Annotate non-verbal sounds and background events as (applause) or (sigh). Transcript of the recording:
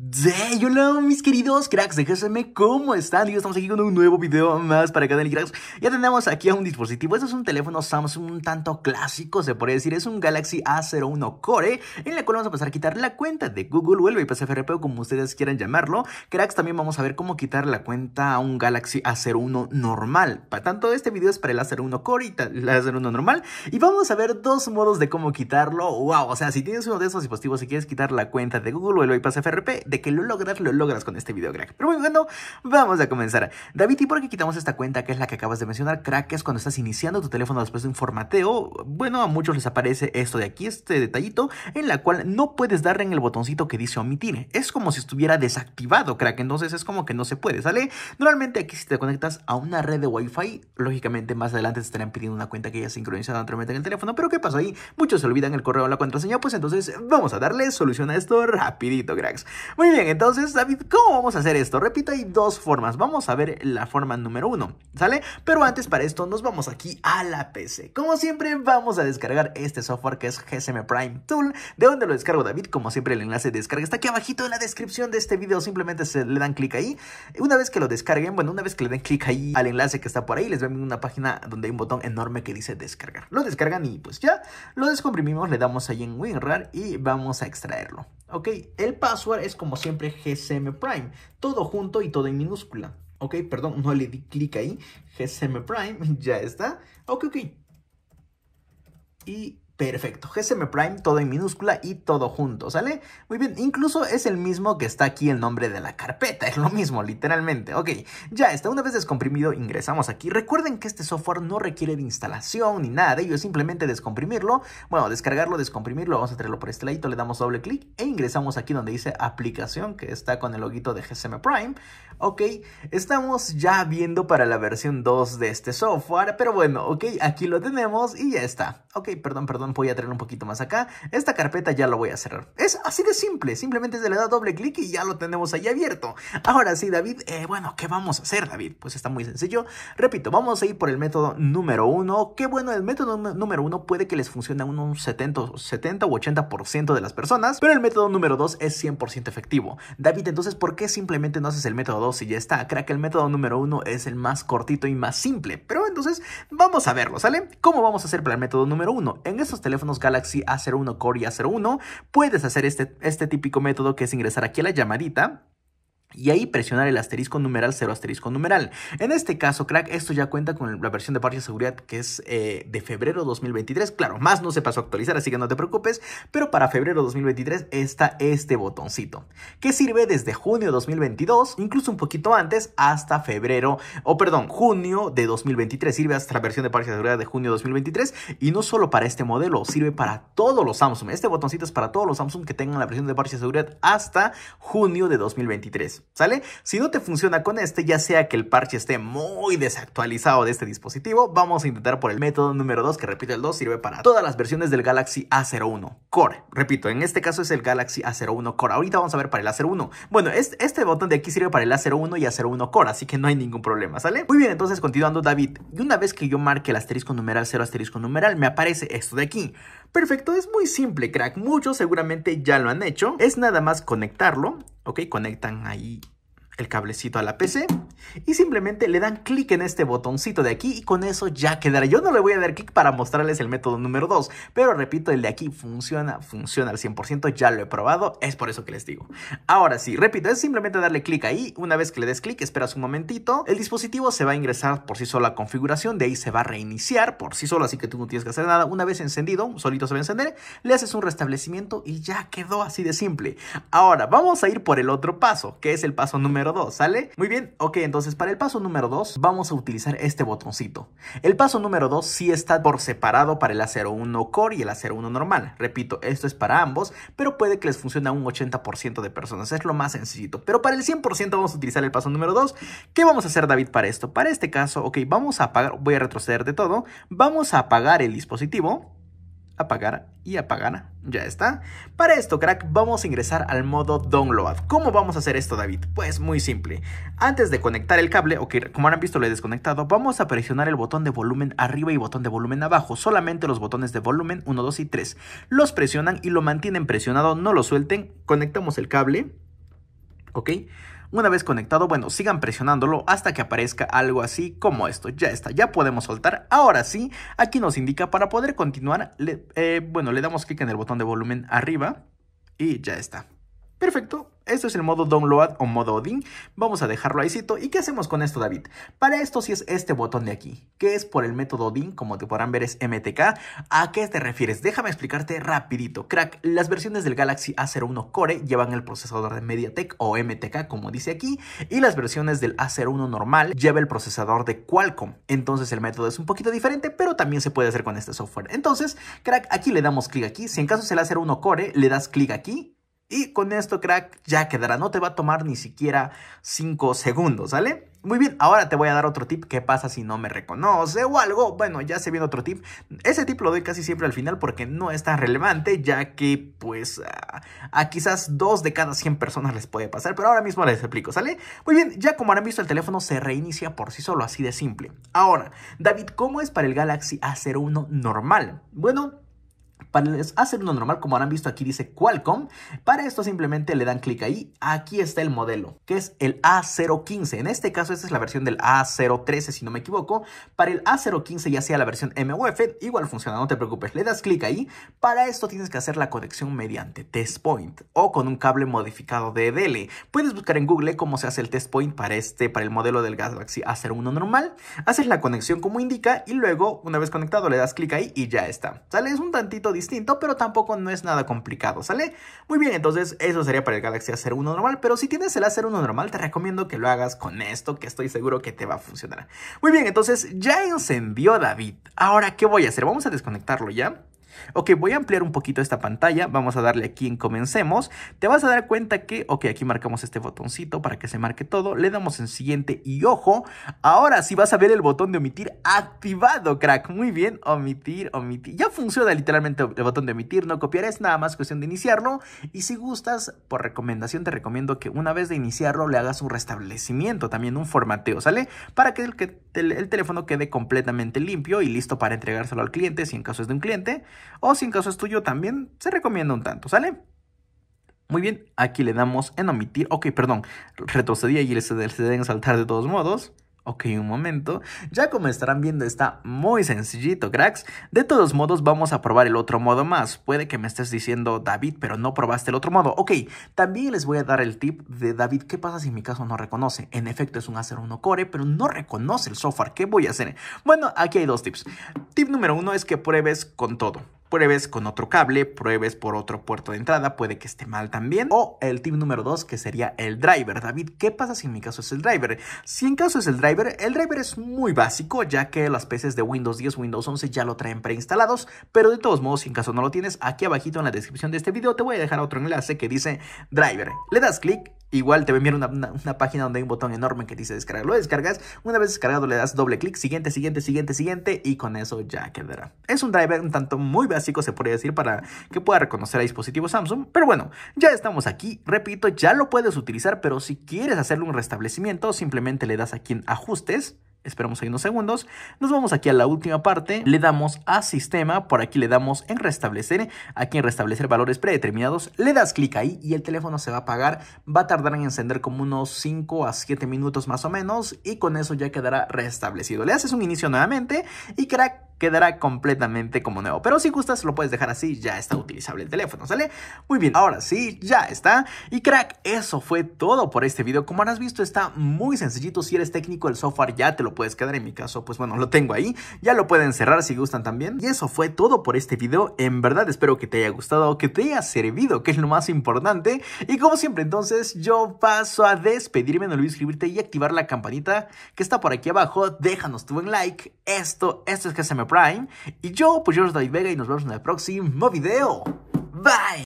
Yeah, hola mis queridos cracks de GSM, ¿cómo están? Y estamos aquí con un nuevo video más para Canal y Cracks Ya tenemos aquí a un dispositivo, este es un teléfono Samsung un tanto clásico se podría decir Es un Galaxy A01 Core En el cual vamos a pasar a quitar la cuenta de Google o el FRP o como ustedes quieran llamarlo Cracks, también vamos a ver cómo quitar la cuenta a un Galaxy A01 normal Para tanto, este video es para el A01 Core y el A01 normal Y vamos a ver dos modos de cómo quitarlo Wow, o sea, si tienes uno de esos dispositivos y quieres quitar la cuenta de Google o el FRP de que lo logras, lo logras con este video, crack. Pero bueno, vamos a comenzar. David, ¿y por qué quitamos esta cuenta que es la que acabas de mencionar, crack? es cuando estás iniciando tu teléfono después de un formateo. Bueno, a muchos les aparece esto de aquí, este detallito, en la cual no puedes darle en el botoncito que dice omitir. Es como si estuviera desactivado, crack. Entonces es como que no se puede, ¿sale? Normalmente aquí si te conectas a una red de Wi-Fi, lógicamente más adelante te estarán pidiendo una cuenta que ya sincronizada anteriormente en el teléfono. Pero ¿qué pasó ahí? Muchos se olvidan el correo o la contraseña, pues entonces vamos a darle solución a esto rapidito, cracks. Muy bien, entonces, David, ¿cómo vamos a hacer esto? Repito, hay dos formas. Vamos a ver la forma número uno, ¿sale? Pero antes, para esto, nos vamos aquí a la PC. Como siempre, vamos a descargar este software que es GSM Prime Tool. ¿De dónde lo descargo, David? Como siempre, el enlace de descarga está aquí abajito en la descripción de este video. Simplemente se le dan clic ahí. Una vez que lo descarguen, bueno, una vez que le den clic ahí al enlace que está por ahí, les ven una página donde hay un botón enorme que dice descargar. Lo descargan y pues ya lo descomprimimos, le damos ahí en WinRAR y vamos a extraerlo. ¿ok? El password es como siempre GCM Prime, todo junto y todo en minúscula. Ok, perdón, no le di clic ahí. GSM Prime, (laughs) ya está. Ok, ok. Y Perfecto, GSM Prime, todo en minúscula y todo junto, ¿sale? Muy bien, incluso es el mismo que está aquí el nombre de la carpeta, es lo mismo, literalmente. Ok, ya está, una vez descomprimido ingresamos aquí. Recuerden que este software no requiere de instalación ni nada de ello, es simplemente descomprimirlo. Bueno, descargarlo, descomprimirlo, vamos a traerlo por este ladito, le damos doble clic e ingresamos aquí donde dice aplicación, que está con el loguito de GSM Prime. Ok, estamos ya viendo para la versión 2 de este software, pero bueno, ok, aquí lo tenemos y ya está. Ok, perdón, perdón voy a traer un poquito más acá. Esta carpeta ya lo voy a cerrar. Es así de simple, simplemente se le da doble clic y ya lo tenemos ahí abierto. Ahora sí, David, eh, bueno, ¿qué vamos a hacer, David? Pues está muy sencillo. Repito, vamos a ir por el método número uno. Qué bueno, el método número uno puede que les funcione a un 70, 70 u 80% de las personas, pero el método número dos es 100% efectivo. David, entonces, ¿por qué simplemente no haces el método dos y ya está? Creo que el método número uno es el más cortito y más simple, pero entonces vamos a verlo, ¿sale? ¿Cómo vamos a hacer para el método número uno? En estos teléfonos Galaxy A01 Core y A01, puedes hacer este, este típico método que es ingresar aquí a la llamadita y ahí presionar el asterisco numeral cero asterisco numeral. En este caso, crack, esto ya cuenta con la versión de parche de seguridad que es eh, de febrero 2023. Claro, más no se pasó a actualizar, así que no te preocupes, pero para febrero 2023 está este botoncito, que sirve desde junio 2022, incluso un poquito antes, hasta febrero, o perdón, junio de 2023. Sirve hasta la versión de parche de seguridad de junio 2023 y no solo para este modelo, sirve para todos los Samsung. Este botoncito es para todos los Samsung que tengan la versión de parche de seguridad hasta junio de 2023. Pues, ¿sale? Si no te funciona con este, ya sea que el parche esté muy desactualizado de este dispositivo, vamos a intentar por el método número 2, que repito, el 2 sirve para todas las versiones del Galaxy A01 Core. Repito, en este caso es el Galaxy A01 Core. Ahorita vamos a ver para el A01. Bueno, este, este botón de aquí sirve para el A01 y A01 Core, así que no hay ningún problema, ¿sale? Muy bien, entonces continuando, David. Y una vez que yo marque el asterisco numeral 0, asterisco numeral, me aparece esto de aquí. Perfecto, es muy simple, crack. Muchos seguramente ya lo han hecho. Es nada más conectarlo. Ok, conectan ahí el cablecito a la PC y simplemente le dan clic en este botoncito de aquí y con eso ya quedará. Yo no le voy a dar clic para mostrarles el método número 2, pero repito, el de aquí funciona, funciona al 100%, ya lo he probado, es por eso que les digo. Ahora sí, repito, es simplemente darle clic ahí, una vez que le des clic, esperas un momentito, el dispositivo se va a ingresar por sí solo a configuración, de ahí se va a reiniciar por sí solo, así que tú no tienes que hacer nada. Una vez encendido, solito se va a encender, le haces un restablecimiento y ya quedó así de simple. Ahora, vamos a ir por el otro paso, que es el paso número Dos, ¿sale? Muy bien, ok, entonces para el paso número 2 vamos a utilizar este botoncito. El paso número 2 sí está por separado para el A01 Core y el A01 normal. Repito, esto es para ambos, pero puede que les funcione a un 80% de personas, es lo más sencillito. Pero para el 100% vamos a utilizar el paso número 2. ¿Qué vamos a hacer, David, para esto? Para este caso, ok, vamos a apagar, voy a retroceder de todo, vamos a apagar el dispositivo apagar y apagar. Ya está. Para esto, crack, vamos a ingresar al modo download. ¿Cómo vamos a hacer esto, David? Pues muy simple. Antes de conectar el cable, o que como han visto lo he desconectado, vamos a presionar el botón de volumen arriba y botón de volumen abajo. Solamente los botones de volumen 1, 2 y 3. Los presionan y lo mantienen presionado, no lo suelten. Conectamos el cable. ¿Ok? Una vez conectado, bueno, sigan presionándolo hasta que aparezca algo así como esto. Ya está, ya podemos soltar. Ahora sí, aquí nos indica para poder continuar, eh, bueno, le damos clic en el botón de volumen arriba y ya está. Perfecto, esto es el modo download o modo Odin. Vamos a dejarlo ahícito. ¿Y qué hacemos con esto, David? Para esto sí es este botón de aquí, que es por el método Odin, como te podrán ver es MTK. ¿A qué te refieres? Déjame explicarte rapidito. Crack, las versiones del Galaxy A01 Core llevan el procesador de MediaTek o MTK, como dice aquí, y las versiones del A01 normal lleva el procesador de Qualcomm. Entonces el método es un poquito diferente, pero también se puede hacer con este software. Entonces, crack, aquí le damos clic aquí. Si en caso es el A01 Core, le das clic aquí y con esto, crack, ya quedará. No te va a tomar ni siquiera 5 segundos, ¿sale? Muy bien, ahora te voy a dar otro tip. ¿Qué pasa si no me reconoce o algo? Bueno, ya se viene otro tip. Ese tip lo doy casi siempre al final porque no es tan relevante, ya que, pues, a, quizás 2 de cada 100 personas les puede pasar, pero ahora mismo les explico, ¿sale? Muy bien, ya como habrán visto, el teléfono se reinicia por sí solo, así de simple. Ahora, David, ¿cómo es para el Galaxy A01 normal? Bueno, para uno normal, como habrán visto aquí dice Qualcomm, para esto simplemente le dan clic ahí, aquí está el modelo, que es el A015. En este caso, esta es la versión del A013, si no me equivoco. Para el A015 ya sea la versión MUF, igual funciona, no te preocupes, le das clic ahí. Para esto tienes que hacer la conexión mediante test point o con un cable modificado de EDL Puedes buscar en Google cómo se hace el test point para este, para el modelo del Galaxy A01 normal. Haces la conexión como indica y luego, una vez conectado, le das clic ahí y ya está. Sale, un tantito distinto, pero tampoco no es nada complicado, ¿sale? Muy bien, entonces eso sería para el Galaxy A01 normal, pero si tienes el A01 normal, te recomiendo que lo hagas con esto, que estoy seguro que te va a funcionar. Muy bien, entonces ya encendió David. Ahora, ¿qué voy a hacer? Vamos a desconectarlo ya. Ok, voy a ampliar un poquito esta pantalla, vamos a darle aquí en comencemos, te vas a dar cuenta que, ok, aquí marcamos este botoncito para que se marque todo, le damos en siguiente y ojo, ahora sí vas a ver el botón de omitir activado, crack, muy bien, omitir, omitir, ya funciona literalmente el botón de omitir, no copiar, es nada más cuestión de iniciarlo y si gustas, por recomendación te recomiendo que una vez de iniciarlo le hagas un restablecimiento, también un formateo, ¿sale? Para que el teléfono quede completamente limpio y listo para entregárselo al cliente, si en caso es de un cliente, o si en caso es tuyo, también se recomienda un tanto, ¿sale? Muy bien, aquí le damos en omitir. Ok, perdón, retrocedía y le deben saltar de todos modos. Ok, un momento. Ya como estarán viendo está muy sencillito, cracks. De todos modos vamos a probar el otro modo más. Puede que me estés diciendo, David, pero no probaste el otro modo. Ok, también les voy a dar el tip de David, ¿qué pasa si mi caso no reconoce? En efecto es un Acer uno Core, pero no reconoce el software. ¿Qué voy a hacer? Bueno, aquí hay dos tips. Tip número uno es que pruebes con todo pruebes con otro cable, pruebes por otro puerto de entrada, puede que esté mal también. O el tip número 2 que sería el driver. David, ¿qué pasa si en mi caso es el driver? Si en caso es el driver, el driver es muy básico, ya que las PCs de Windows 10, Windows 11 ya lo traen preinstalados, pero de todos modos, si en caso no lo tienes, aquí abajito en la descripción de este video te voy a dejar otro enlace que dice driver. Le das clic Igual te va a enviar una, página donde hay un botón enorme que dice descargar. Lo descargas. Una vez descargado le das doble clic, siguiente, siguiente, siguiente, siguiente y con eso ya quedará. Es un driver un tanto muy básico Así que se podría decir, para que pueda reconocer a dispositivos Samsung. Pero bueno, ya estamos aquí. Repito, ya lo puedes utilizar, pero si quieres hacerle un restablecimiento, simplemente le das aquí en ajustes. Esperamos ahí unos segundos. Nos vamos aquí a la última parte. Le damos a sistema. Por aquí le damos en restablecer. Aquí en restablecer valores predeterminados. Le das clic ahí y el teléfono se va a apagar. Va a tardar en encender como unos 5 a 7 minutos más o menos. Y con eso ya quedará restablecido. Le haces un inicio nuevamente y crack quedará completamente como nuevo. Pero si gustas, lo puedes dejar así, ya está utilizable el teléfono, ¿sale? Muy bien, ahora sí, ya está. Y crack, eso fue todo por este video. Como habrás visto, está muy sencillito. Si eres técnico, el software ya te lo puedes quedar. En mi caso, pues bueno, lo tengo ahí. Ya lo pueden cerrar si gustan también. Y eso fue todo por este video. En verdad, espero que te haya gustado, que te haya servido, que es lo más importante. Y como siempre, entonces, yo paso a despedirme. No olvides suscribirte y activar la campanita que está por aquí abajo. Déjanos tu buen like. Esto, esto es que se me Prime. Y yo, pues yo soy David Vega y nos vemos en el próximo video. Bye.